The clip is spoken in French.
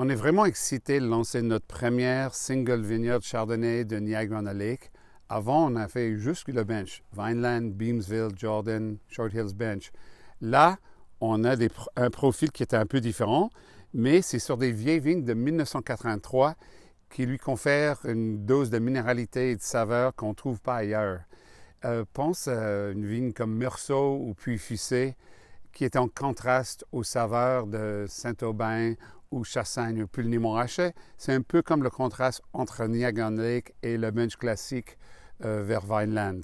On est vraiment excité de lancer notre première single vineyard Chardonnay de Niagara Lake. Avant, on a fait jusque le bench, Vineland, Beamsville, Jordan, Short Hills Bench. Là, on a un profil qui est un peu différent, mais c'est sur des vieilles vignes de 1983 qui lui confèrent une dose de minéralité et de saveur qu'on ne trouve pas ailleurs. Euh, pense à une vigne comme Meursault ou puy qui est en contraste aux saveurs de Saint-Aubin ou Chassagne ou Pulny-Montrachet. C'est un peu comme le contraste entre Niagara Lake et le Munch classique euh, vers Vineland.